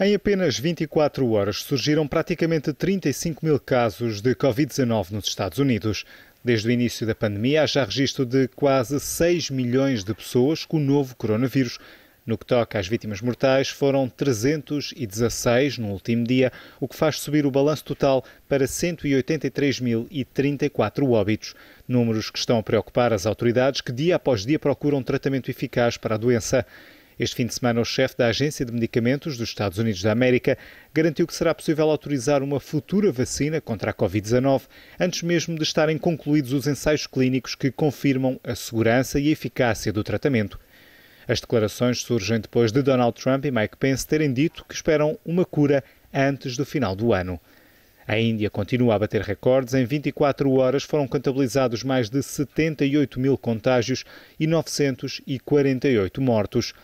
Em apenas 24 horas surgiram praticamente 35 mil casos de Covid-19 nos Estados Unidos. Desde o início da pandemia, há já registro de quase 6 milhões de pessoas com o novo coronavírus. No que toca às vítimas mortais, foram 316 no último dia, o que faz subir o balanço total para 183.034 óbitos. Números que estão a preocupar as autoridades que, dia após dia, procuram tratamento eficaz para a doença. Este fim de semana, o chefe da Agência de Medicamentos dos Estados Unidos da América garantiu que será possível autorizar uma futura vacina contra a Covid-19 antes mesmo de estarem concluídos os ensaios clínicos que confirmam a segurança e eficácia do tratamento. As declarações surgem depois de Donald Trump e Mike Pence terem dito que esperam uma cura antes do final do ano. A Índia continua a bater recordes. Em 24 horas foram contabilizados mais de 78 mil contágios e 948 mortos.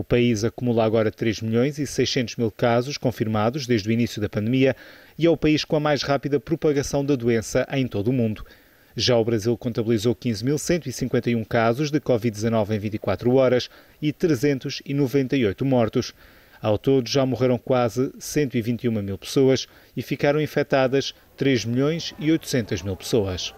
O país acumula agora 3 milhões e 600 mil casos confirmados desde o início da pandemia e é o país com a mais rápida propagação da doença em todo o mundo. Já o Brasil contabilizou 15.151 casos de Covid-19 em 24 horas e 398 mortos. Ao todo, já morreram quase 121 mil pessoas e ficaram infectadas 3 milhões e 800 mil pessoas.